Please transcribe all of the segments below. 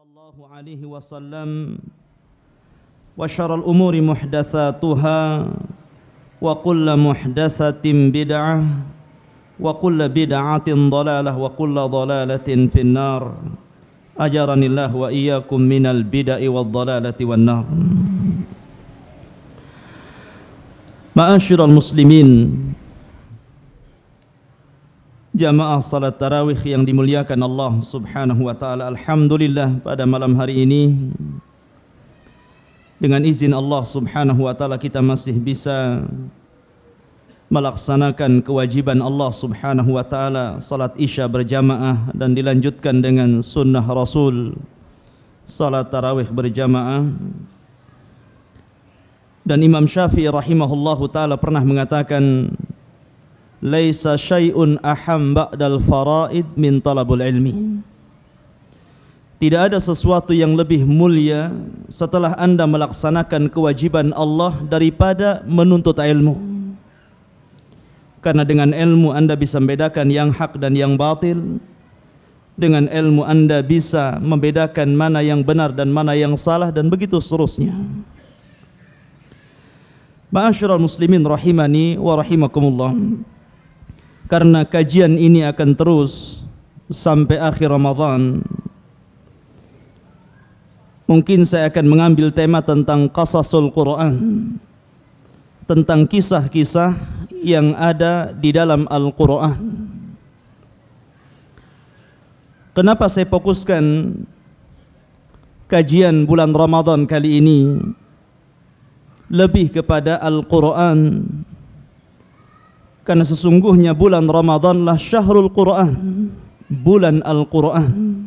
sallallahu alaihi wasallam wa syaral umuri muhdatsatuha wa kullu muhdatsatin bid'ah wa kullu bid'atin dalalah wa kullu dalalatin finnar ajaranillah wa iyyakum minal bid'i wad dalalati wan nar ma'asyiral muslimin Jamaah salat tarawih yang dimuliakan Allah subhanahu wa ta'ala Alhamdulillah pada malam hari ini Dengan izin Allah subhanahu wa ta'ala kita masih bisa Melaksanakan kewajiban Allah subhanahu wa ta'ala Salat isya berjamaah dan dilanjutkan dengan sunnah rasul Salat tarawih berjamaah Dan Imam Syafi'i rahimahullahu ta'ala pernah mengatakan Mengatakan laisa syai'un aham ba'dal fara'id min talabul ilmi hmm. tidak ada sesuatu yang lebih mulia setelah anda melaksanakan kewajiban Allah daripada menuntut ilmu hmm. karena dengan ilmu anda bisa membedakan yang hak dan yang batil dengan ilmu anda bisa membedakan mana yang benar dan mana yang salah dan begitu seterusnya hmm. Ma'asyiral muslimin rahimani wa rahimakumullah karena kajian ini akan terus sampai akhir Ramadan. Mungkin saya akan mengambil tema tentang qasasul Quran. Tentang kisah-kisah yang ada di dalam Al-Quran. Kenapa saya fokuskan kajian bulan Ramadan kali ini lebih kepada Al-Quran karena sesungguhnya bulan Ramadanlah syahrul Quran bulan Al-Quran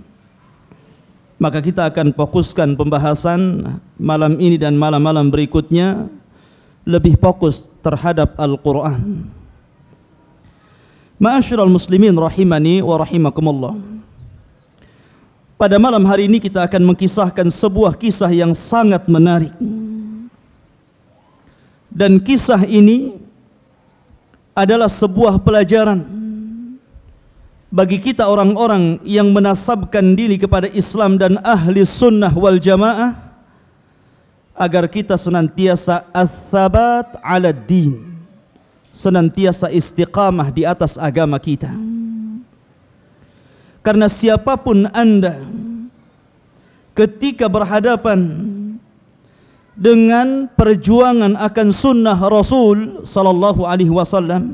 maka kita akan fokuskan pembahasan malam ini dan malam-malam berikutnya lebih fokus terhadap Al-Quran Ma'asyiral muslimin rahimani wa rahimakumullah pada malam hari ini kita akan mengkisahkan sebuah kisah yang sangat menarik dan kisah ini adalah sebuah pelajaran bagi kita orang-orang yang menasabkan diri kepada Islam dan ahli sunnah wal jamaah agar kita senantiasa athabat ala din senantiasa istiqamah di atas agama kita karena siapapun anda ketika berhadapan dengan perjuangan akan sunnah Rasul sallallahu alaihi wasallam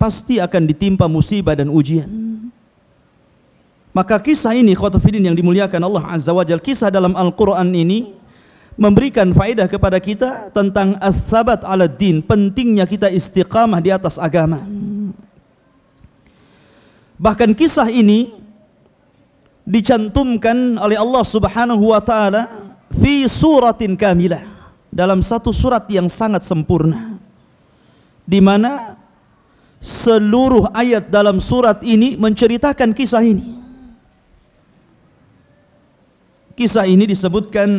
pasti akan ditimpa musibah dan ujian. Maka kisah ini khotofidin yang dimuliakan Allah Azza wa Jalla, kisah dalam Al-Qur'an ini memberikan faedah kepada kita tentang as-sabat ala din, pentingnya kita istiqamah di atas agama. Bahkan kisah ini dicantumkan oleh Allah Subhanahu wa taala fi suratin kamilah dalam satu surat yang sangat sempurna di mana seluruh ayat dalam surat ini menceritakan kisah ini kisah ini disebutkan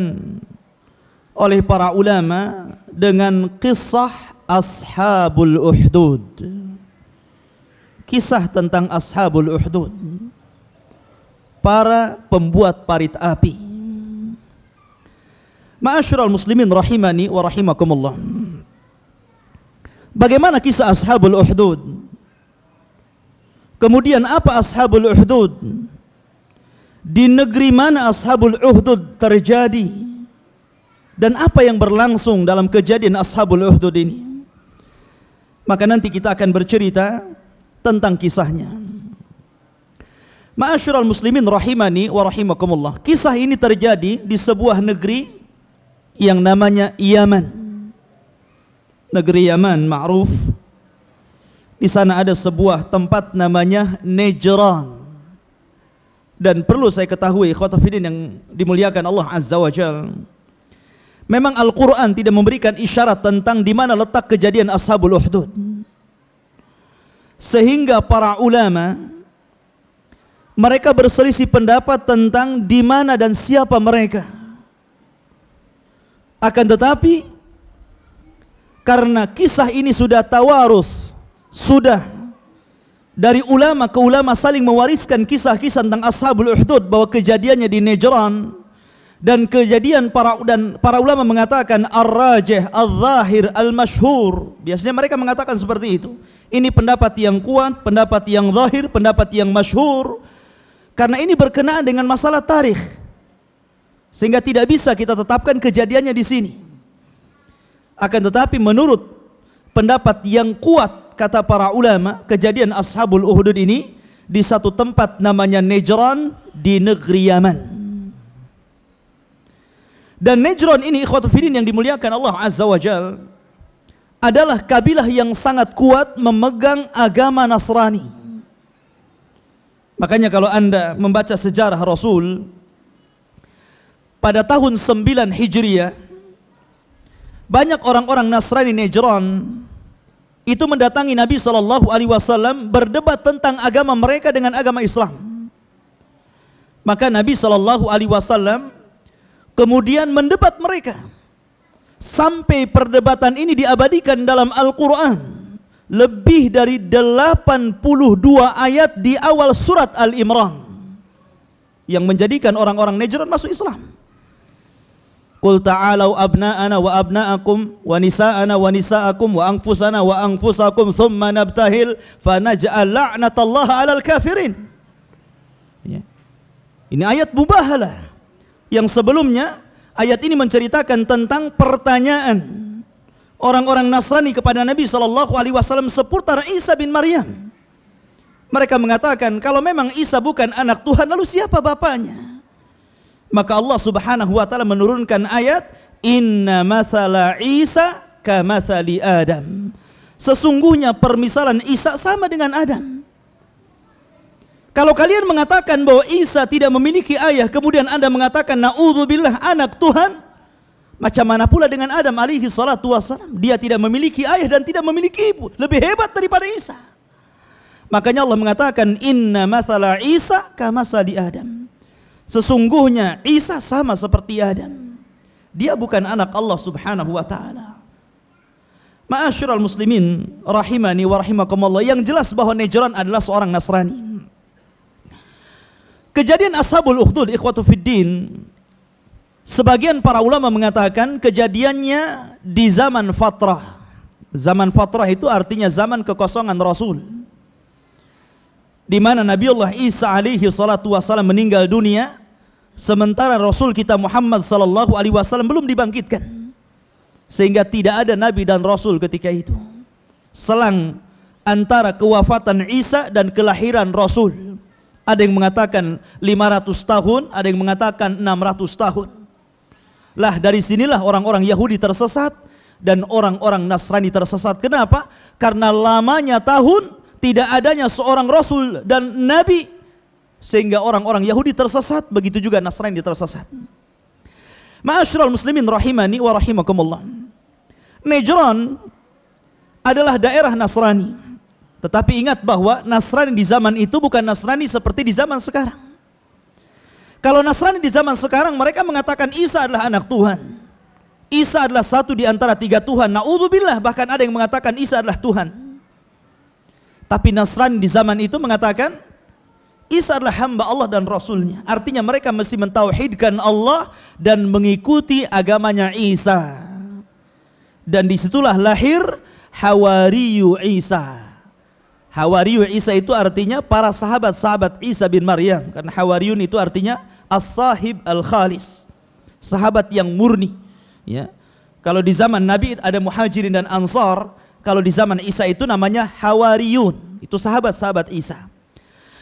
oleh para ulama dengan kisah ashabul uhdud kisah tentang ashabul uhdud para pembuat parit api Ma'asyiral muslimin rahimani wa rahimakumullah. Bagaimana kisah Ashabul Uhdud? Kemudian apa Ashabul Uhdud? Di negeri mana Ashabul Uhdud terjadi? Dan apa yang berlangsung dalam kejadian Ashabul Uhdud ini? Maka nanti kita akan bercerita tentang kisahnya. Ma'asyiral muslimin rahimani wa rahimakumullah. Kisah ini terjadi di sebuah negeri yang namanya Yaman. Negeri Yaman ma'ruf. Di sana ada sebuah tempat namanya Nejran. Dan perlu saya ketahui khotafidin yang dimuliakan Allah Azza wa Jalla. Memang Al-Quran tidak memberikan isyarat tentang di mana letak kejadian Ashabul Uhdud. Sehingga para ulama mereka berselisih pendapat tentang di mana dan siapa mereka. Akan tetapi karena kisah ini sudah tawarus, sudah dari ulama ke ulama saling mewariskan kisah-kisah tentang Ashabul Uhdud bahwa kejadiannya di Najran dan kejadian para dan para ulama mengatakan ar-rajih, al-zahir, al-mashhur. Biasanya mereka mengatakan seperti itu. Ini pendapat yang kuat, pendapat yang zahir, pendapat yang masyhur. Karena ini berkenaan dengan masalah tarikh. Sehingga tidak bisa kita tetapkan kejadiannya di sini. Akan tetapi menurut pendapat yang kuat kata para ulama, kejadian Ashabul Uhud ini di satu tempat namanya Najran di negeri Yaman. Dan Najran ini ikhwatul filin yang dimuliakan Allah Azza wa Jal adalah kabilah yang sangat kuat memegang agama Nasrani. Makanya kalau Anda membaca sejarah Rasul pada tahun 9 Hijriah banyak orang-orang Nasrani Najran itu mendatangi Nabi Shallallahu Alaihi Wasallam berdebat tentang agama mereka dengan agama Islam. Maka Nabi Shallallahu Alaihi Wasallam kemudian mendebat mereka sampai perdebatan ini diabadikan dalam Al-Quran lebih dari 82 ayat di awal surat Al-Imran yang menjadikan orang-orang Najran masuk Islam. Qul ta'alau abna'ana wa abna'akum wa nisa'ana wa nisa'akum wa anfusana wa anfusakum thumma nabtahil fa naj'al la'natallaha 'alal kafirin. Ya. Ini ayat mubahalah yang sebelumnya ayat ini menceritakan tentang pertanyaan orang-orang Nasrani kepada Nabi sallallahu alaihi wasallam seputar Isa bin Maryam. Mereka mengatakan kalau memang Isa bukan anak Tuhan lalu siapa bapaknya? Maka Allah Subhanahu wa taala menurunkan ayat inna Masala Isa masali Adam. Sesungguhnya permisalan Isa sama dengan Adam. Kalau kalian mengatakan bahwa Isa tidak memiliki ayah, kemudian Anda mengatakan naudzubillah anak Tuhan, macam mana pula dengan Adam alaihi salatu wassalam? Dia tidak memiliki ayah dan tidak memiliki ibu. Lebih hebat daripada Isa. Makanya Allah mengatakan inna Masala Isa kamasali Adam. Sesungguhnya Isa sama seperti Adam. Dia bukan anak Allah Subhanahu wa taala. Ma'asyiral muslimin rahimani wa rahimakumullah yang jelas bahwa Najran adalah seorang Nasrani. Kejadian Ashabul Ukhdud ikhwatu fiddin sebagian para ulama mengatakan kejadiannya di zaman fatrah. Zaman fatrah itu artinya zaman kekosongan Rasul di mana Nabi Allah Isa alaihi salatu wasallam meninggal dunia sementara Rasul kita Muhammad sallallahu alaihi wasallam belum dibangkitkan sehingga tidak ada nabi dan rasul ketika itu selang antara kewafatan Isa dan kelahiran Rasul ada yang mengatakan 500 tahun ada yang mengatakan 600 tahun lah dari sinilah orang-orang Yahudi tersesat dan orang-orang Nasrani tersesat kenapa karena lamanya tahun tidak adanya seorang rasul dan nabi sehingga orang-orang Yahudi tersesat begitu juga Nasrani tersesat Ma'asyiral muslimin rahimani wa rahimakumullah Najran adalah daerah Nasrani tetapi ingat bahwa Nasrani di zaman itu bukan Nasrani seperti di zaman sekarang kalau Nasrani di zaman sekarang mereka mengatakan Isa adalah anak Tuhan Isa adalah satu di antara tiga Tuhan. Na'udzubillah bahkan ada yang mengatakan Isa adalah Tuhan. Tapi Nasrani di zaman itu mengatakan Isa adalah hamba Allah dan Rasulnya. Artinya mereka mesti mentauhidkan Allah dan mengikuti agamanya Isa. Dan disitulah lahir Hawariyu Isa. Hawariyu Isa itu artinya para sahabat-sahabat Isa bin Maryam. Karena Hawariyun itu artinya As-Sahib Al-Khalis. Sahabat yang murni. Ya. Kalau di zaman Nabi ada muhajirin dan ansar, kalau di zaman Isa itu namanya Hawariyun. Itu sahabat-sahabat Isa.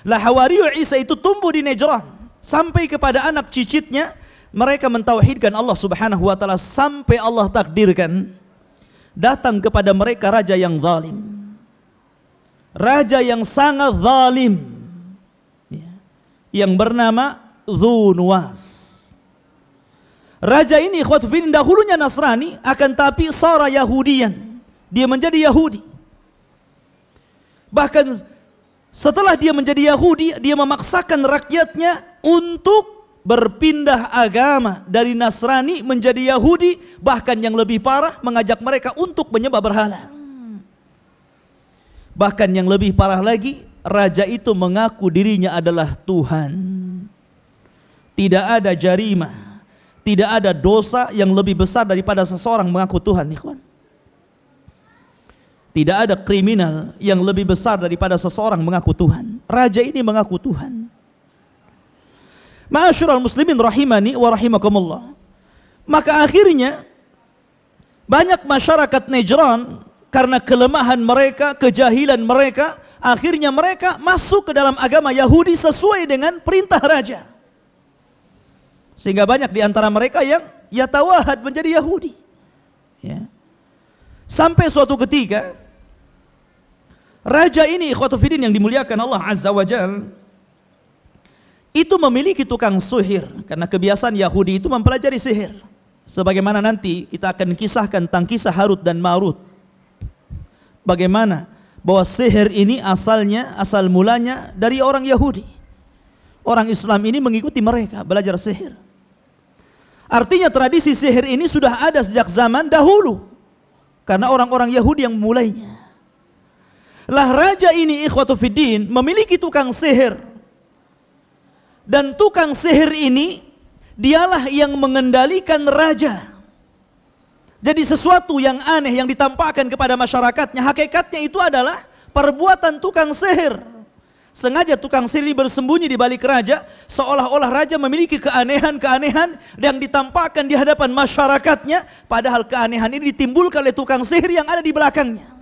Lah Hawariyun Isa itu tumbuh di Najran. Sampai kepada anak cicitnya, mereka mentauhidkan Allah subhanahu wa ta'ala. Sampai Allah takdirkan, datang kepada mereka raja yang zalim. Raja yang sangat zalim. Ya. Yang bernama Zunwas Raja ini ikhwat dahulunya Nasrani akan tapi Sara Yahudian dia menjadi Yahudi. Bahkan setelah dia menjadi Yahudi, dia memaksakan rakyatnya untuk berpindah agama dari Nasrani menjadi Yahudi, bahkan yang lebih parah mengajak mereka untuk menyembah berhala. Bahkan yang lebih parah lagi, raja itu mengaku dirinya adalah Tuhan. Tidak ada jarimah, tidak ada dosa yang lebih besar daripada seseorang mengaku Tuhan, ikhwan. Tidak ada kriminal yang lebih besar daripada seseorang mengaku Tuhan. Raja ini mengaku Tuhan. Ma'asyiral muslimin rahimani wa rahimakumullah. Maka akhirnya banyak masyarakat Najran karena kelemahan mereka, kejahilan mereka, akhirnya mereka masuk ke dalam agama Yahudi sesuai dengan perintah raja. Sehingga banyak di antara mereka yang yatawahad menjadi Yahudi. Ya. Sampai suatu ketika Raja ini ikhwatu fidin yang dimuliakan Allah Azza wa Jal itu memiliki tukang suhir karena kebiasaan Yahudi itu mempelajari sihir. Sebagaimana nanti kita akan kisahkan tentang kisah Harut dan Marut. Bagaimana bahwa sihir ini asalnya asal mulanya dari orang Yahudi. Orang Islam ini mengikuti mereka belajar sihir. Artinya tradisi sihir ini sudah ada sejak zaman dahulu. Karena orang-orang Yahudi yang mulainya. Lah raja ini ikhwatu fiddin memiliki tukang sihir. Dan tukang sihir ini dialah yang mengendalikan raja. Jadi sesuatu yang aneh yang ditampakkan kepada masyarakatnya hakikatnya itu adalah perbuatan tukang sihir. Sengaja tukang sihir bersembunyi di balik raja seolah-olah raja memiliki keanehan-keanehan yang ditampakkan di hadapan masyarakatnya padahal keanehan ini ditimbulkan oleh tukang sihir yang ada di belakangnya.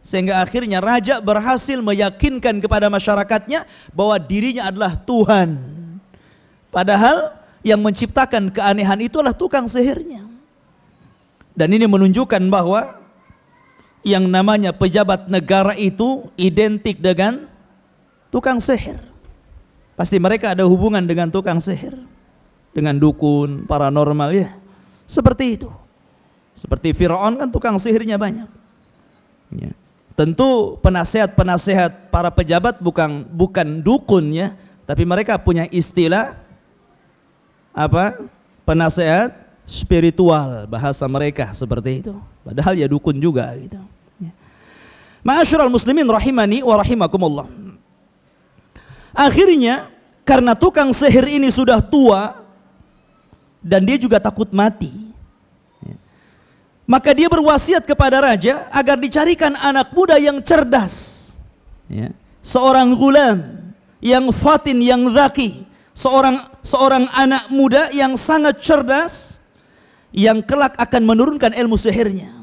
Sehingga akhirnya raja berhasil meyakinkan kepada masyarakatnya bahwa dirinya adalah Tuhan. Padahal yang menciptakan keanehan itulah tukang sihirnya. Dan ini menunjukkan bahwa yang namanya pejabat negara itu identik dengan tukang sihir. Pasti mereka ada hubungan dengan tukang sihir. Dengan dukun, paranormal ya. Seperti itu. Seperti Firaun kan tukang sihirnya banyak. Ya. Tentu penasehat-penasehat para pejabat bukan bukan dukun ya, tapi mereka punya istilah apa? Penasehat spiritual bahasa mereka seperti itu. Padahal ya dukun juga gitu. Ya. Ma'asyiral muslimin rahimani wa rahimakumullah. Akhirnya karena tukang sihir ini sudah tua dan dia juga takut mati maka dia berwasiat kepada raja agar dicarikan anak muda yang cerdas. Ya. Seorang gulam yang fatin, yang zaki. Seorang seorang anak muda yang sangat cerdas yang kelak akan menurunkan ilmu sihirnya.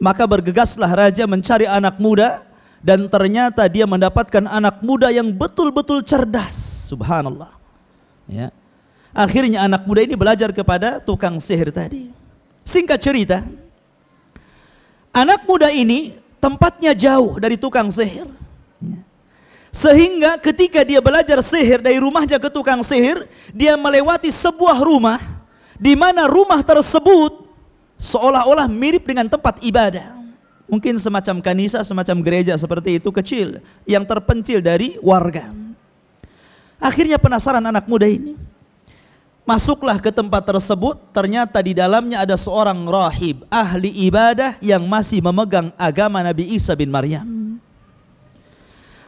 Maka bergegaslah raja mencari anak muda dan ternyata dia mendapatkan anak muda yang betul-betul cerdas. Subhanallah. Ya. Akhirnya anak muda ini belajar kepada tukang sihir tadi. Singkat cerita, anak muda ini tempatnya jauh dari tukang sihir. Sehingga ketika dia belajar sihir dari rumahnya ke tukang sihir, dia melewati sebuah rumah di mana rumah tersebut seolah-olah mirip dengan tempat ibadah. Mungkin semacam kanisa, semacam gereja seperti itu kecil yang terpencil dari warga. Akhirnya penasaran anak muda ini. Masuklah ke tempat tersebut, ternyata di dalamnya ada seorang rahib, ahli ibadah yang masih memegang agama Nabi Isa bin Maryam.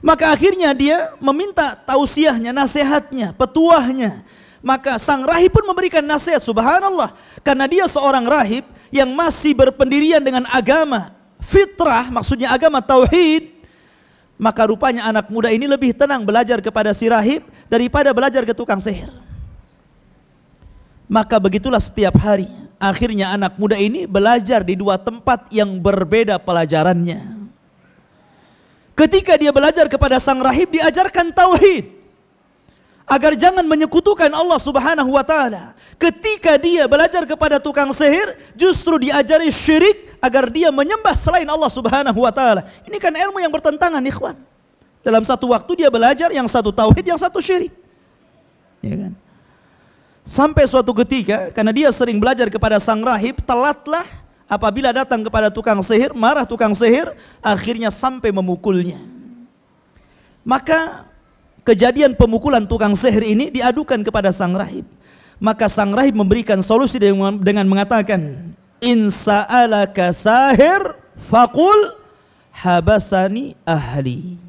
Maka akhirnya dia meminta tausiahnya, nasihatnya, petuahnya. Maka sang rahib pun memberikan nasihat, subhanallah. Karena dia seorang rahib yang masih berpendirian dengan agama. Fitrah, maksudnya agama tauhid. Maka rupanya anak muda ini lebih tenang belajar kepada si rahib daripada belajar ke tukang sihir. Maka begitulah setiap hari. Akhirnya anak muda ini belajar di dua tempat yang berbeda pelajarannya. Ketika dia belajar kepada sang rahib diajarkan tauhid agar jangan menyekutukan Allah Subhanahu wa taala. Ketika dia belajar kepada tukang sihir, justru diajari syirik agar dia menyembah selain Allah Subhanahu wa taala. Ini kan ilmu yang bertentangan, ikhwan. Dalam satu waktu dia belajar yang satu tauhid, yang satu syirik. Ya kan? Sampai suatu ketika, karena dia sering belajar kepada sang rahib, telatlah apabila datang kepada tukang sihir, marah tukang sihir, akhirnya sampai memukulnya. Maka kejadian pemukulan tukang sihir ini diadukan kepada sang rahib. Maka sang rahib memberikan solusi dengan mengatakan, Insa'alaka sahir fakul habasani ahli.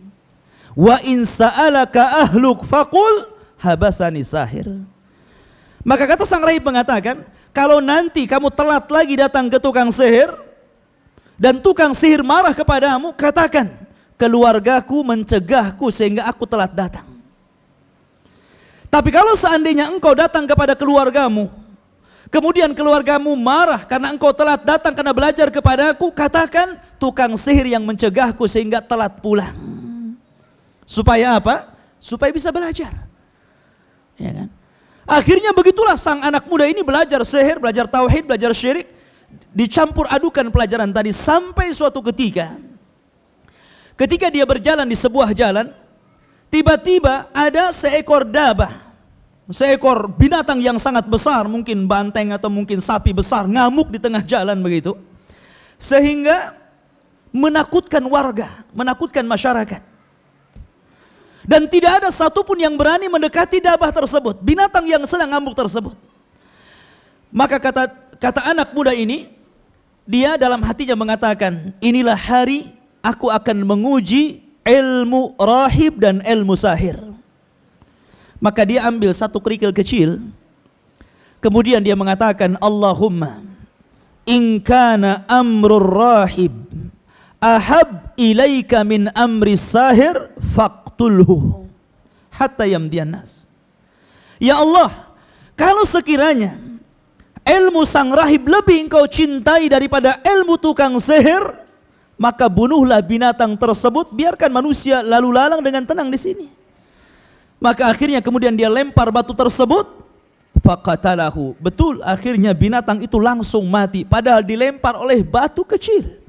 Wa insa'alaka ahluk fakul habasani sahir. Maka kata sang rahib mengatakan, kalau nanti kamu telat lagi datang ke tukang sihir, dan tukang sihir marah kepadamu, katakan, keluargaku mencegahku sehingga aku telat datang. Tapi kalau seandainya engkau datang kepada keluargamu, kemudian keluargamu marah karena engkau telat datang karena belajar kepadaku, katakan tukang sihir yang mencegahku sehingga telat pulang. Supaya apa? Supaya bisa belajar. Ya kan? Akhirnya begitulah sang anak muda ini belajar seher, belajar tauhid, belajar syirik, dicampur adukan pelajaran tadi sampai suatu ketika ketika dia berjalan di sebuah jalan tiba-tiba ada seekor dabah seekor binatang yang sangat besar mungkin banteng atau mungkin sapi besar ngamuk di tengah jalan begitu sehingga menakutkan warga menakutkan masyarakat dan tidak ada satupun yang berani mendekati dabah tersebut, binatang yang sedang ngamuk tersebut. Maka kata kata anak muda ini, dia dalam hatinya mengatakan, inilah hari aku akan menguji ilmu rahib dan ilmu sahir. Maka dia ambil satu kerikil kecil, kemudian dia mengatakan, Allahumma in kana amrur rahib ahab ilaika min amri sahir fak faqtulhu hatta yamdiyan Ya Allah, kalau sekiranya ilmu sang rahib lebih engkau cintai daripada ilmu tukang sihir, maka bunuhlah binatang tersebut, biarkan manusia lalu lalang dengan tenang di sini. Maka akhirnya kemudian dia lempar batu tersebut, faqatalahu. Betul, akhirnya binatang itu langsung mati padahal dilempar oleh batu kecil.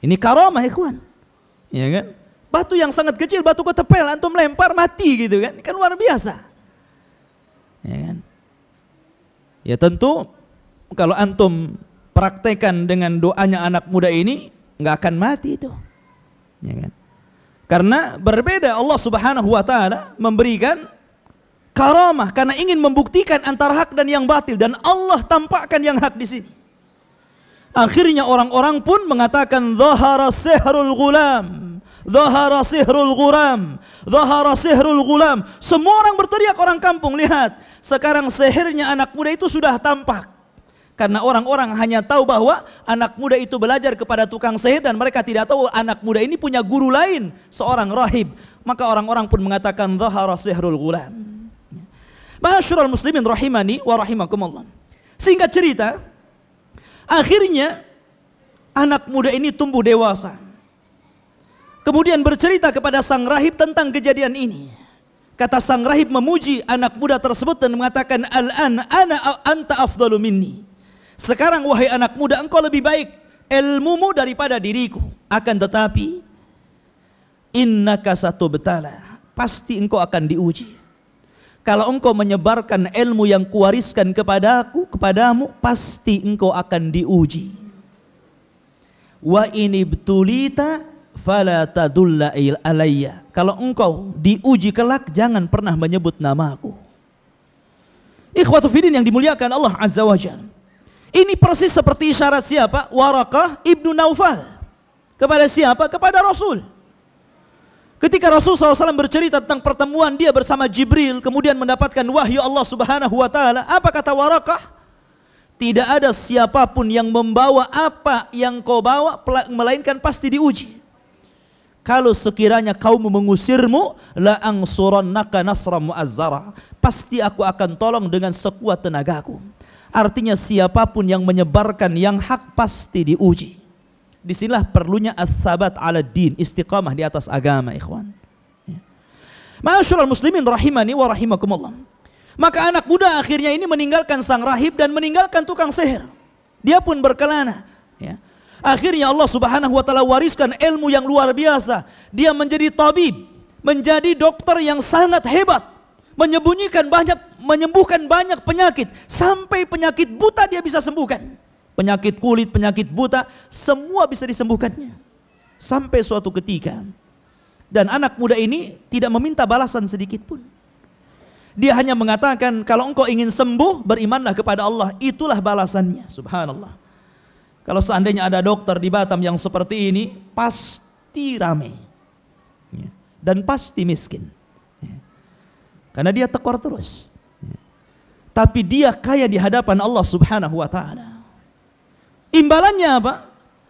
Ini karamah ikhwan. Ya kan? Batu yang sangat kecil, batu ketepel, antum lempar mati gitu kan. ini Kan luar biasa. Ya kan? Ya tentu kalau antum praktekan dengan doanya anak muda ini nggak akan mati itu. Ya kan? Karena berbeda Allah Subhanahu wa taala memberikan karamah karena ingin membuktikan antara hak dan yang batil dan Allah tampakkan yang hak di sini. Akhirnya orang-orang pun mengatakan zahara sihrul gulam. Zahara sihrul guram. Zahara sihrul gulam. Semua orang berteriak orang kampung. Lihat, sekarang sihirnya anak muda itu sudah tampak. Karena orang-orang hanya tahu bahwa anak muda itu belajar kepada tukang sihir dan mereka tidak tahu anak muda ini punya guru lain, seorang rahib. Maka orang-orang pun mengatakan zahara sihrul gulam. Masyurul muslimin rahimani wa rahimakumullah. Singkat cerita, akhirnya anak muda ini tumbuh dewasa Kemudian bercerita kepada sang rahib tentang kejadian ini. Kata sang rahib memuji anak muda tersebut dan mengatakan al-an ana anta afdalu minni. Sekarang wahai anak muda engkau lebih baik ilmumu daripada diriku. Akan tetapi innaka satu betala pasti engkau akan diuji. Kalau engkau menyebarkan ilmu yang kuwariskan kepadaku, kepadamu pasti engkau akan diuji. Wa ini betulita fala tadulla alayya. Kalau engkau diuji kelak jangan pernah menyebut namaku. Ikhwatu fidin yang dimuliakan Allah Azza wa Jalla. Ini persis seperti syarat siapa? Warakah Ibnu Naufal. Kepada siapa? Kepada Rasul. Ketika Rasul SAW bercerita tentang pertemuan dia bersama Jibril, kemudian mendapatkan wahyu Allah Subhanahu wa Ta'ala, apa kata Warakah? Tidak ada siapapun yang membawa apa yang kau bawa, melainkan pasti diuji kalau sekiranya kaum mengusirmu la angsurannaka nasra muazzara pasti aku akan tolong dengan sekuat tenagaku artinya siapapun yang menyebarkan yang hak pasti diuji disinilah perlunya as-sabat ala din istiqamah di atas agama ikhwan ya. Masyurul muslimin rahimani wa rahimakumullah. Maka anak muda akhirnya ini meninggalkan sang rahib dan meninggalkan tukang sihir. Dia pun berkelana. Ya. Akhirnya Allah Subhanahu wa taala wariskan ilmu yang luar biasa. Dia menjadi tabib, menjadi dokter yang sangat hebat, menyembunyikan banyak menyembuhkan banyak penyakit sampai penyakit buta dia bisa sembuhkan. Penyakit kulit, penyakit buta, semua bisa disembuhkannya. Sampai suatu ketika dan anak muda ini tidak meminta balasan sedikit pun. Dia hanya mengatakan kalau engkau ingin sembuh berimanlah kepada Allah, itulah balasannya. Subhanallah. Kalau seandainya ada dokter di Batam yang seperti ini, pasti rame. Ya. Dan pasti miskin. Ya. Karena dia tekor terus. Ya. Tapi dia kaya di hadapan Allah subhanahu wa ta'ala. Imbalannya apa?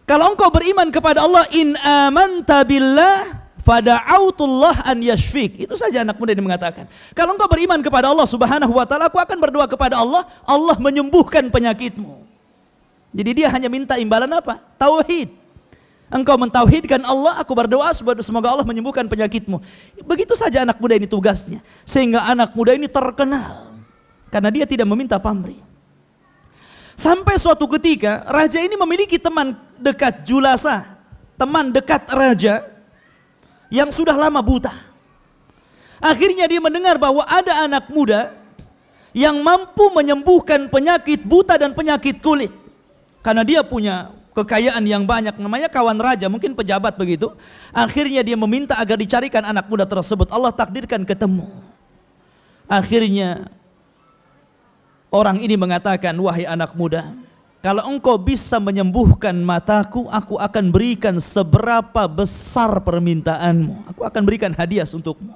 Kalau engkau beriman kepada Allah, in amanta billah fada'autullah an yashfik. Itu saja anak muda ini mengatakan. Kalau engkau beriman kepada Allah subhanahu wa ta'ala, aku akan berdoa kepada Allah, Allah menyembuhkan penyakitmu. Jadi dia hanya minta imbalan apa? Tauhid. Engkau mentauhidkan Allah, aku berdoa semoga Allah menyembuhkan penyakitmu. Begitu saja anak muda ini tugasnya. Sehingga anak muda ini terkenal. Karena dia tidak meminta pamri. Sampai suatu ketika raja ini memiliki teman dekat Julasa. Teman dekat raja yang sudah lama buta. Akhirnya dia mendengar bahwa ada anak muda yang mampu menyembuhkan penyakit buta dan penyakit kulit karena dia punya kekayaan yang banyak namanya kawan raja mungkin pejabat begitu akhirnya dia meminta agar dicarikan anak muda tersebut Allah takdirkan ketemu akhirnya orang ini mengatakan wahai anak muda kalau engkau bisa menyembuhkan mataku, aku akan berikan seberapa besar permintaanmu. Aku akan berikan hadiah untukmu.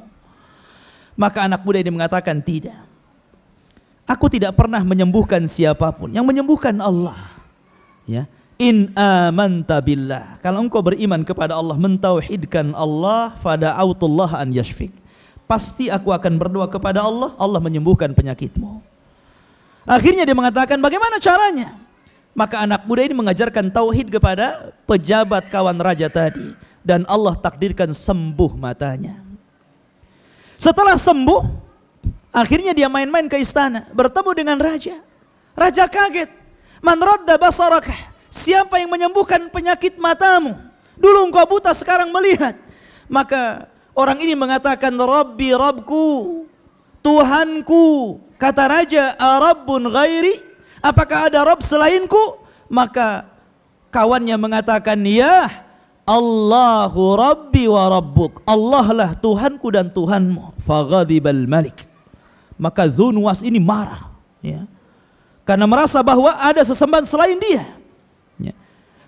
Maka anak muda ini mengatakan tidak. Aku tidak pernah menyembuhkan siapapun. Yang menyembuhkan Allah ya in amanta billah kalau engkau beriman kepada Allah mentauhidkan Allah pada autullah an yashfik pasti aku akan berdoa kepada Allah Allah menyembuhkan penyakitmu akhirnya dia mengatakan bagaimana caranya maka anak muda ini mengajarkan tauhid kepada pejabat kawan raja tadi dan Allah takdirkan sembuh matanya setelah sembuh akhirnya dia main-main ke istana bertemu dengan raja raja kaget Man radda basarak. Siapa yang menyembuhkan penyakit matamu? Dulu engkau buta, sekarang melihat. Maka orang ini mengatakan, Rabbi Rabku, Tuhanku. Kata Raja, Arabun ghairi. Apakah ada Rabb selainku? Maka kawannya mengatakan, Ya Allahu Rabbi wa Rabbuk. Allah lah Tuhanku dan Tuhanmu. Fagadibal Malik. Maka Zunwas ini marah. Ya karena merasa bahwa ada sesembahan selain dia. Ya.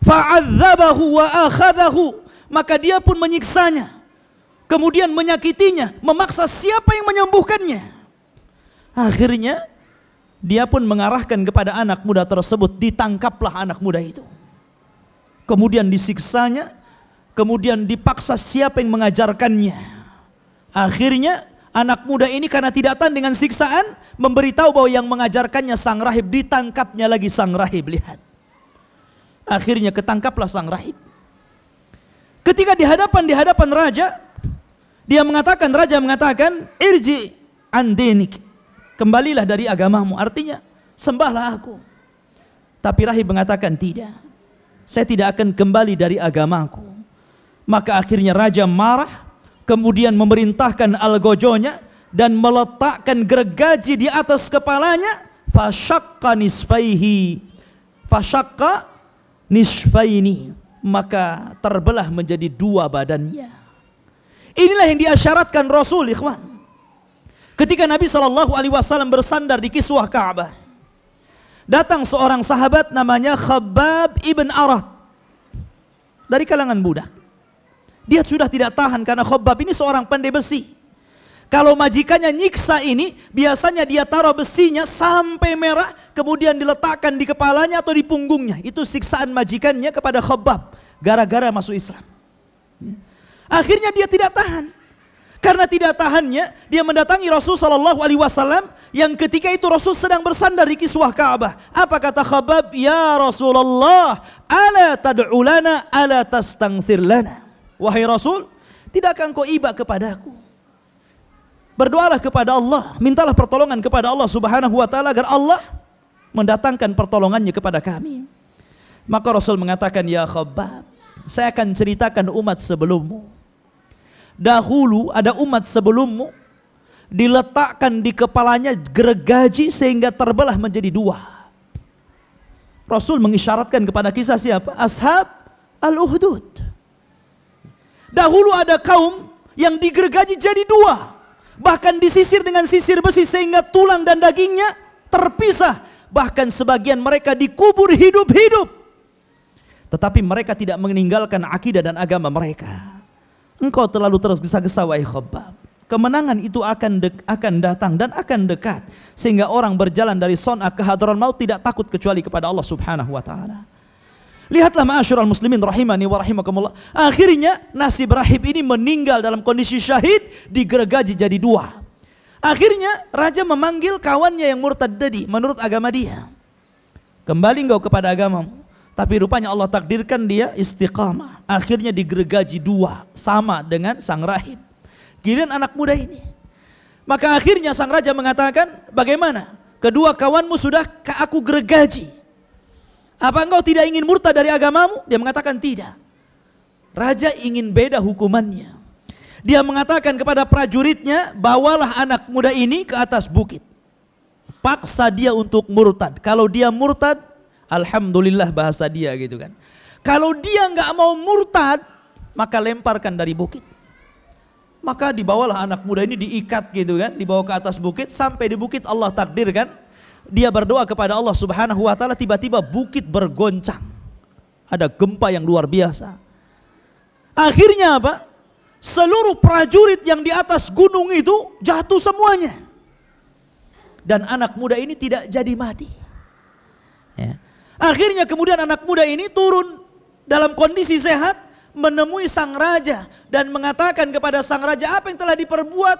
Fa'adzabahu wa akhadahu. Maka dia pun menyiksanya. Kemudian menyakitinya, memaksa siapa yang menyembuhkannya. Akhirnya dia pun mengarahkan kepada anak muda tersebut, ditangkaplah anak muda itu. Kemudian disiksanya, kemudian dipaksa siapa yang mengajarkannya. Akhirnya Anak muda ini karena tidak tahan dengan siksaan, memberitahu bahwa yang mengajarkannya sang rahib, ditangkapnya lagi sang rahib. Lihat. Akhirnya ketangkaplah sang rahib. Ketika di hadapan di hadapan raja, dia mengatakan, raja mengatakan, irji andenik. Kembalilah dari agamamu. Artinya, sembahlah aku. Tapi rahib mengatakan, tidak. Saya tidak akan kembali dari agamaku. Maka akhirnya raja marah, kemudian memerintahkan algojonya dan meletakkan gergaji di atas kepalanya fashakka nisfaihi nisfaini maka terbelah menjadi dua badannya inilah yang diasyaratkan Rasul ikhwan ketika Nabi saw Alaihi Wasallam bersandar di kiswah Ka'bah datang seorang sahabat namanya Khabbab ibn Arad dari kalangan budak dia sudah tidak tahan karena Khobab ini seorang pandai besi. Kalau majikannya nyiksa ini, biasanya dia taruh besinya sampai merah, kemudian diletakkan di kepalanya atau di punggungnya. Itu siksaan majikannya kepada Khobab, gara-gara masuk Islam. Ya. Akhirnya dia tidak tahan. Karena tidak tahannya, dia mendatangi Rasul Shallallahu Alaihi Wasallam yang ketika itu Rasul sedang bersandar di kiswah Ka'bah. Apa kata Khabab? Ya Rasulullah, ala tad'ulana, ala tastangfirlana. lana. Wahai Rasul, tidakkah engkau iba kepadaku? Berdoalah kepada Allah, mintalah pertolongan kepada Allah Subhanahu wa taala agar Allah mendatangkan pertolongannya kepada kami. Maka Rasul mengatakan, "Ya Khabbab, saya akan ceritakan umat sebelummu. Dahulu ada umat sebelummu diletakkan di kepalanya gergaji sehingga terbelah menjadi dua." Rasul mengisyaratkan kepada kisah siapa? Ashab Al-Uhdud. Dahulu ada kaum yang digergaji jadi dua. Bahkan disisir dengan sisir besi sehingga tulang dan dagingnya terpisah. Bahkan sebagian mereka dikubur hidup-hidup. Tetapi mereka tidak meninggalkan akidah dan agama mereka. Engkau terlalu terus gesa-gesa wahai khabab. Kemenangan itu akan akan datang dan akan dekat sehingga orang berjalan dari son'a ke hadron maut tidak takut kecuali kepada Allah Subhanahu wa taala. Lihatlah al muslimin rahimani wa rahimakumullah. Akhirnya nasib rahib ini meninggal dalam kondisi syahid digergaji jadi dua. Akhirnya raja memanggil kawannya yang murtad tadi menurut agama dia. Kembali engkau kepada agamamu. Tapi rupanya Allah takdirkan dia istiqamah. Akhirnya digergaji dua sama dengan sang rahib. Giliran anak muda ini. Maka akhirnya sang raja mengatakan, "Bagaimana? Kedua kawanmu sudah ke aku gergaji." Apa engkau tidak ingin murtad dari agamamu? Dia mengatakan tidak. Raja ingin beda hukumannya. Dia mengatakan kepada prajuritnya, bawalah anak muda ini ke atas bukit. Paksa dia untuk murtad. Kalau dia murtad, Alhamdulillah bahasa dia gitu kan. Kalau dia nggak mau murtad, maka lemparkan dari bukit. Maka dibawalah anak muda ini diikat gitu kan, dibawa ke atas bukit, sampai di bukit Allah takdirkan dia berdoa kepada Allah Subhanahu wa taala tiba-tiba bukit bergoncang. Ada gempa yang luar biasa. Akhirnya apa? Seluruh prajurit yang di atas gunung itu jatuh semuanya. Dan anak muda ini tidak jadi mati. Ya. Akhirnya kemudian anak muda ini turun dalam kondisi sehat menemui sang raja dan mengatakan kepada sang raja apa yang telah diperbuat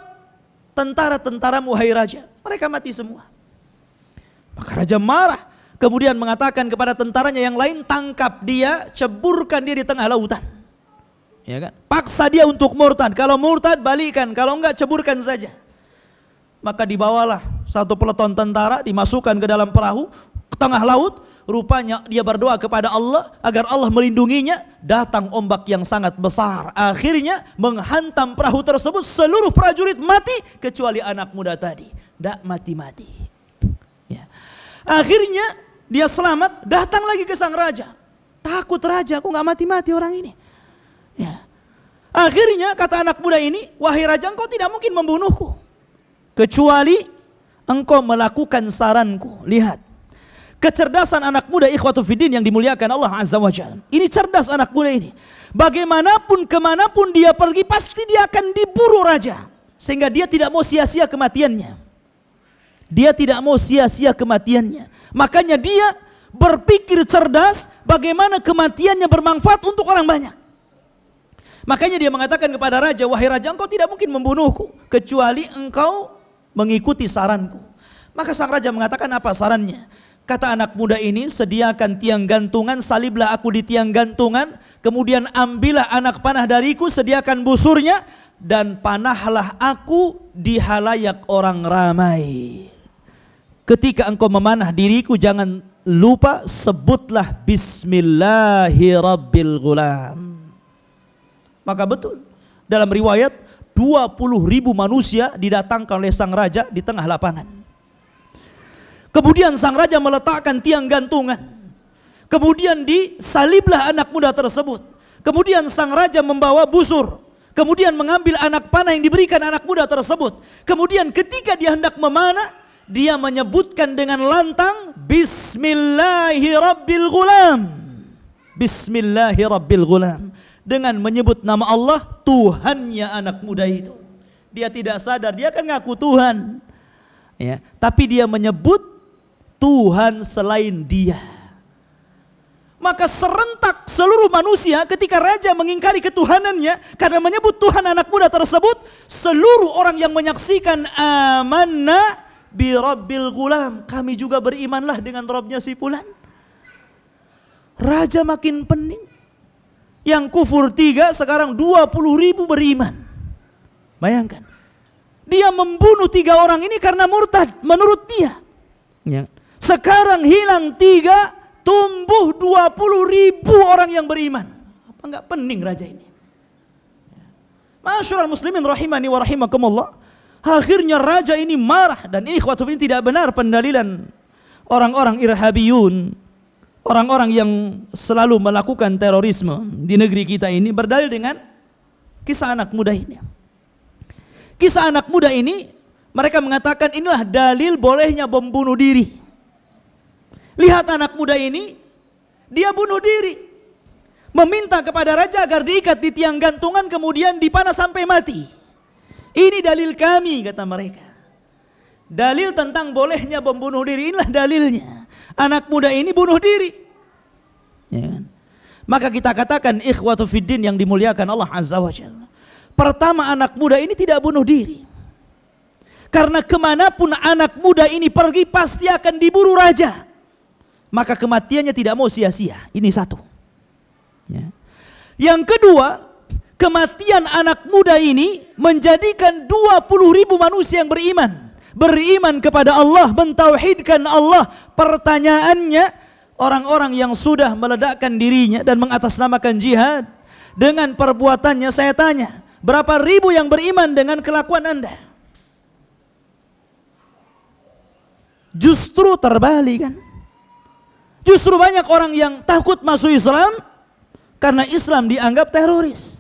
tentara-tentara muhai raja. Mereka mati semua. Maka raja marah. Kemudian mengatakan kepada tentaranya yang lain, tangkap dia, ceburkan dia di tengah lautan. Ya kan? Paksa dia untuk murtad. Kalau murtad balikan, kalau enggak ceburkan saja. Maka dibawalah satu peleton tentara dimasukkan ke dalam perahu ke tengah laut. Rupanya dia berdoa kepada Allah agar Allah melindunginya. Datang ombak yang sangat besar. Akhirnya menghantam perahu tersebut. Seluruh prajurit mati kecuali anak muda tadi. Tidak mati-mati. Akhirnya dia selamat, datang lagi ke sang raja. Takut raja, aku nggak mati-mati orang ini. Ya. Akhirnya kata anak muda ini, wahai raja engkau tidak mungkin membunuhku. Kecuali engkau melakukan saranku. Lihat, kecerdasan anak muda ikhwatu fidin yang dimuliakan Allah Azza wa Jalla. Ini cerdas anak muda ini. Bagaimanapun kemanapun dia pergi pasti dia akan diburu raja. Sehingga dia tidak mau sia-sia kematiannya. Dia tidak mau sia-sia kematiannya. Makanya dia berpikir cerdas bagaimana kematiannya bermanfaat untuk orang banyak. Makanya dia mengatakan kepada raja, "Wahai raja, engkau tidak mungkin membunuhku kecuali engkau mengikuti saranku." Maka sang raja mengatakan apa sarannya? Kata anak muda ini, sediakan tiang gantungan, saliblah aku di tiang gantungan, kemudian ambillah anak panah dariku, sediakan busurnya, dan panahlah aku di halayak orang ramai ketika engkau memanah diriku jangan lupa sebutlah bismillahirrabbilgulam. Maka betul. Dalam riwayat 20 ribu manusia didatangkan oleh sang raja di tengah lapangan. Kemudian sang raja meletakkan tiang gantungan. Kemudian disaliblah anak muda tersebut. Kemudian sang raja membawa busur. Kemudian mengambil anak panah yang diberikan anak muda tersebut. Kemudian ketika dia hendak memanah, dia menyebutkan dengan lantang Bismillahirrabbilgulam Bismillahirrabbilgulam dengan menyebut nama Allah Tuhannya anak muda itu dia tidak sadar dia kan ngaku Tuhan ya tapi dia menyebut Tuhan selain dia maka serentak seluruh manusia ketika raja mengingkari ketuhanannya karena menyebut Tuhan anak muda tersebut seluruh orang yang menyaksikan amanah bi rabbil gulam. Kami juga berimanlah dengan Robnya si pulan. Raja makin pening. Yang kufur tiga sekarang dua puluh ribu beriman. Bayangkan. Dia membunuh tiga orang ini karena murtad menurut dia. Ya. Sekarang hilang tiga, tumbuh dua puluh ribu orang yang beriman. Apa enggak pening raja ini? Ya. Masyurah muslimin rahimani wa rahimakumullah. Akhirnya raja ini marah dan ini khawatir tidak benar pendalilan orang-orang irhabiyun, orang-orang yang selalu melakukan terorisme di negeri kita ini berdalil dengan kisah anak muda ini. Kisah anak muda ini mereka mengatakan inilah dalil bolehnya bom bunuh diri. Lihat anak muda ini, dia bunuh diri. Meminta kepada raja agar diikat di tiang gantungan kemudian dipanah sampai mati. Ini dalil kami kata mereka. Dalil tentang bolehnya membunuh diri inilah dalilnya. Anak muda ini bunuh diri. Ya kan? Maka kita katakan ikhwatu fiddin yang dimuliakan Allah Azza wa Jalla. Pertama anak muda ini tidak bunuh diri. Karena kemanapun anak muda ini pergi pasti akan diburu raja. Maka kematiannya tidak mau sia-sia. Ini satu. Ya. Yang kedua, kematian anak muda ini menjadikan 20 ribu manusia yang beriman. Beriman kepada Allah, mentauhidkan Allah. Pertanyaannya, orang-orang yang sudah meledakkan dirinya dan mengatasnamakan jihad, dengan perbuatannya saya tanya, berapa ribu yang beriman dengan kelakuan Anda? Justru terbalik kan? Justru banyak orang yang takut masuk Islam karena Islam dianggap teroris.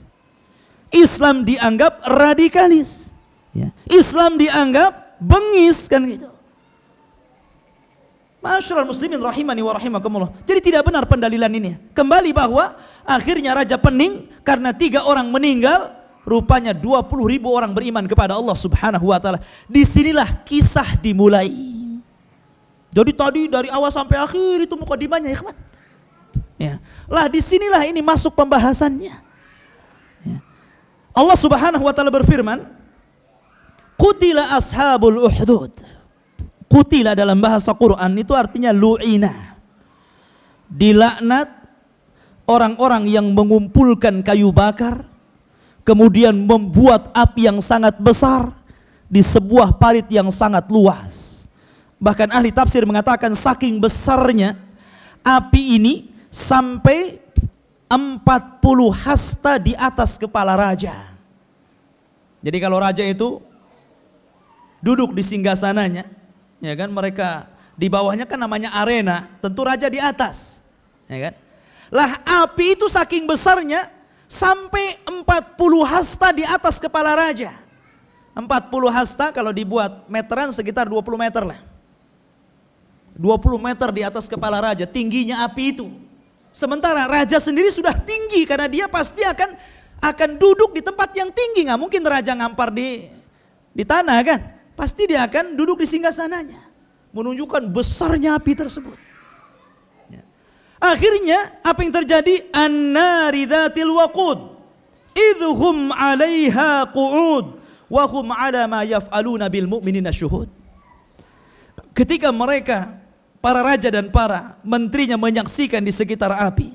Islam dianggap radikalis. Ya. Islam dianggap bengis kan gitu. Masyarakat muslimin rahimani wa rahimakumullah. Jadi tidak benar pendalilan ini. Kembali bahwa akhirnya Raja Pening karena tiga orang meninggal rupanya 20 ribu orang beriman kepada Allah subhanahu wa ta'ala. Disinilah kisah dimulai. Jadi tadi dari awal sampai akhir itu dimanya ya kan? Ya. Lah disinilah ini masuk pembahasannya. Allah Subhanahu wa taala berfirman, "Qutila ashabul uhdud." Qutila dalam bahasa Quran itu artinya lu'ina. Dilaknat orang-orang yang mengumpulkan kayu bakar, kemudian membuat api yang sangat besar di sebuah parit yang sangat luas. Bahkan ahli tafsir mengatakan saking besarnya api ini sampai Empat puluh hasta di atas kepala raja. Jadi kalau raja itu duduk di singgah sananya, ya kan mereka di bawahnya kan namanya arena, tentu raja di atas. Ya kan? Lah api itu saking besarnya sampai empat puluh hasta di atas kepala raja. Empat puluh hasta kalau dibuat meteran sekitar dua puluh meter lah. 20 meter di atas kepala raja tingginya api itu. Sementara raja sendiri sudah tinggi karena dia pasti akan akan duduk di tempat yang tinggi. Nggak mungkin raja ngampar di di tanah kan. Pasti dia akan duduk di singgah sananya. Menunjukkan besarnya api tersebut. Ya. Akhirnya apa yang terjadi? An-naridatil waqud. Idhum alaiha qu'ud. Wahum ala ma yaf'aluna bil mu'minina syuhud. Ketika mereka para raja dan para menterinya menyaksikan di sekitar api.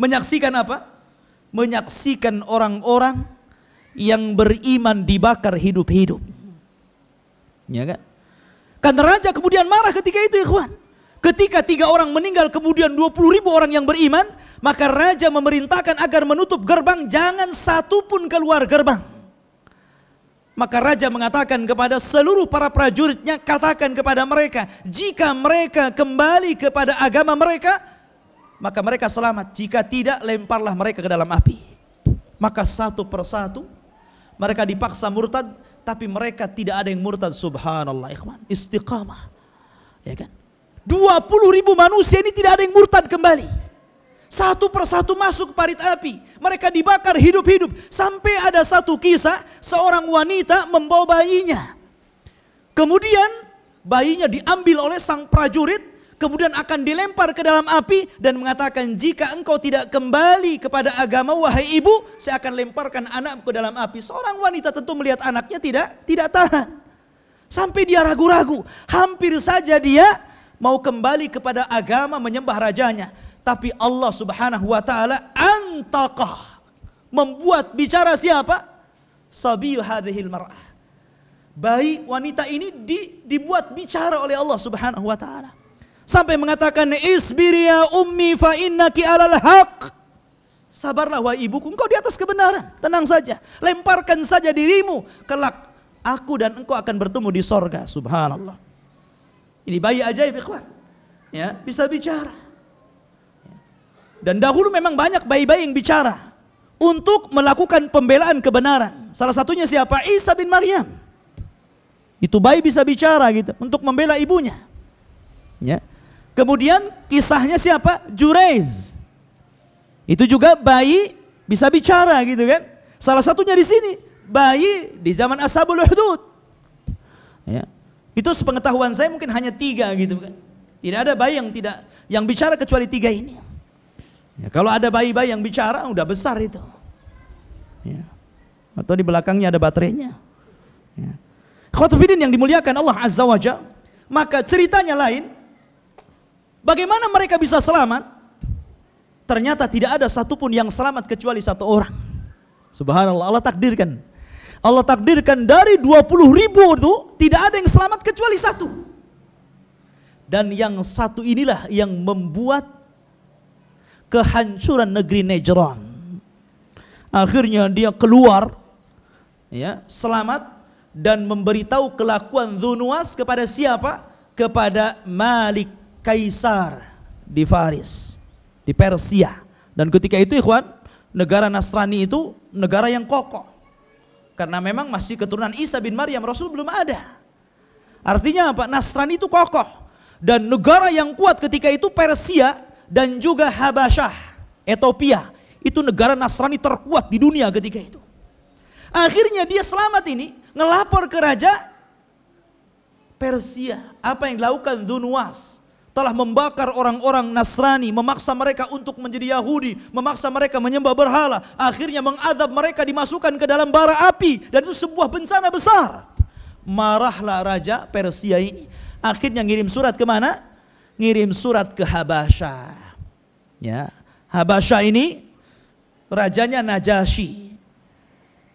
Menyaksikan apa? Menyaksikan orang-orang yang beriman dibakar hidup-hidup. Ya kan? Karena raja kemudian marah ketika itu ikhwan. Ketika tiga orang meninggal kemudian 20 ribu orang yang beriman. Maka raja memerintahkan agar menutup gerbang jangan satu pun keluar gerbang. Maka raja mengatakan kepada seluruh para prajuritnya, katakan kepada mereka, jika mereka kembali kepada agama mereka, maka mereka selamat. Jika tidak, lemparlah mereka ke dalam api. Maka satu persatu mereka dipaksa murtad, tapi mereka tidak ada yang murtad. Subhanallah, ikhwan, istiqamah. Ya kan? 20 ribu manusia ini tidak ada yang murtad kembali. Satu persatu masuk parit api. Mereka dibakar hidup-hidup. Sampai ada satu kisah seorang wanita membawa bayinya. Kemudian bayinya diambil oleh sang prajurit. Kemudian akan dilempar ke dalam api dan mengatakan jika engkau tidak kembali kepada agama wahai ibu, saya akan lemparkan anak ke dalam api. Seorang wanita tentu melihat anaknya tidak tidak tahan. Sampai dia ragu-ragu, hampir saja dia mau kembali kepada agama menyembah rajanya. Tapi Allah subhanahu wa ta'ala antaqah. Membuat bicara siapa? Sabiyu hadhil mar'ah. Bayi wanita ini di, dibuat bicara oleh Allah subhanahu wa ta'ala. Sampai mengatakan, Isbiri ya ummi fa innaki alal haq. Sabarlah wahai ibuku, engkau di atas kebenaran. Tenang saja, lemparkan saja dirimu. Kelak aku dan engkau akan bertemu di sorga. Subhanallah. Ini bayi ajaib ikhwan. Ya, bisa bicara. Dan dahulu memang banyak bayi-bayi yang bicara untuk melakukan pembelaan kebenaran. Salah satunya siapa? Isa bin Maryam. Itu bayi bisa bicara gitu untuk membela ibunya. Ya. Kemudian kisahnya siapa? Jureiz. Itu juga bayi bisa bicara gitu kan. Salah satunya di sini bayi di zaman Ashabul Hudud. Ya. Itu sepengetahuan saya mungkin hanya tiga gitu kan. Tidak ada bayi yang tidak yang bicara kecuali tiga ini. Ya, kalau ada bayi-bayi yang bicara udah besar itu. Ya. Atau di belakangnya ada baterainya. Ya. Khotufidin yang dimuliakan Allah Azza wa Jal. Maka ceritanya lain. Bagaimana mereka bisa selamat? Ternyata tidak ada satupun yang selamat kecuali satu orang. Subhanallah Allah takdirkan. Allah takdirkan dari 20 ribu itu tidak ada yang selamat kecuali satu. Dan yang satu inilah yang membuat kehancuran negeri Najran. Akhirnya dia keluar ya, selamat dan memberitahu kelakuan Zunuas kepada siapa? Kepada Malik Kaisar di Faris, di Persia. Dan ketika itu ikhwan, negara Nasrani itu negara yang kokoh. Karena memang masih keturunan Isa bin Maryam, Rasul belum ada. Artinya apa? Nasrani itu kokoh. Dan negara yang kuat ketika itu Persia dan juga Habasyah, Ethiopia. Itu negara Nasrani terkuat di dunia ketika itu. Akhirnya dia selamat ini, ngelapor ke raja Persia. Apa yang dilakukan Dunuas? Telah membakar orang-orang Nasrani, memaksa mereka untuk menjadi Yahudi, memaksa mereka menyembah berhala. Akhirnya mengadab mereka dimasukkan ke dalam bara api. Dan itu sebuah bencana besar. Marahlah Raja Persia ini. Akhirnya ngirim surat kemana? Ngirim surat ke Habasyah. Ya, Habasya ini rajanya Najasyi.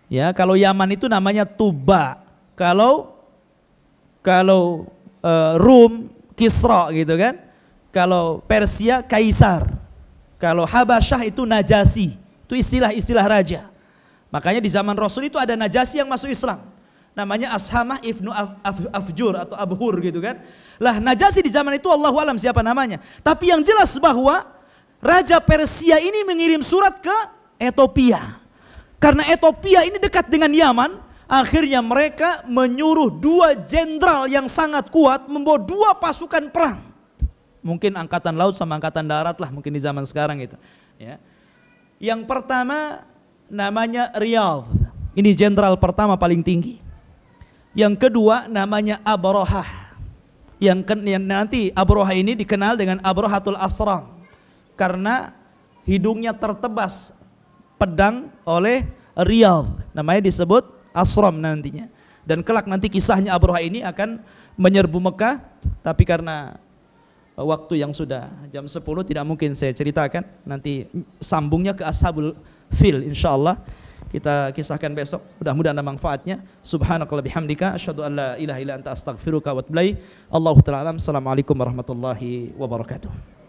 Ya, kalau Yaman itu namanya Tuba. Kalau kalau uh, Rum Kisra gitu kan. Kalau Persia Kaisar. Kalau Habasyah itu Najasi. Itu istilah-istilah raja. Makanya di zaman Rasul itu ada Najasi yang masuk Islam. Namanya Ashamah Ibnu Af Af Afjur atau Abhur gitu kan. Lah Najasi di zaman itu Allah alam siapa namanya. Tapi yang jelas bahwa Raja Persia ini mengirim surat ke Ethiopia. Karena Ethiopia ini dekat dengan Yaman, akhirnya mereka menyuruh dua jenderal yang sangat kuat membawa dua pasukan perang. Mungkin angkatan laut sama angkatan darat lah mungkin di zaman sekarang itu. Ya. Yang pertama namanya Rial, Ini jenderal pertama paling tinggi. Yang kedua namanya Abrohah. Yang, yang nanti Abrohah ini dikenal dengan Abrohatul Asram karena hidungnya tertebas pedang oleh Riyadh. Namanya disebut Asram nantinya. Dan kelak nanti kisahnya Abroha ini akan menyerbu Mekah, tapi karena waktu yang sudah jam 10 tidak mungkin saya ceritakan. Nanti sambungnya ke Ashabul Fil insya Allah. Kita kisahkan besok. Mudah-mudahan ada manfaatnya. Subhanakallah bihamdika. asyhadu an la ilaha illa anta astaghfiruka wa Allahu ta'ala Assalamualaikum warahmatullahi wabarakatuh.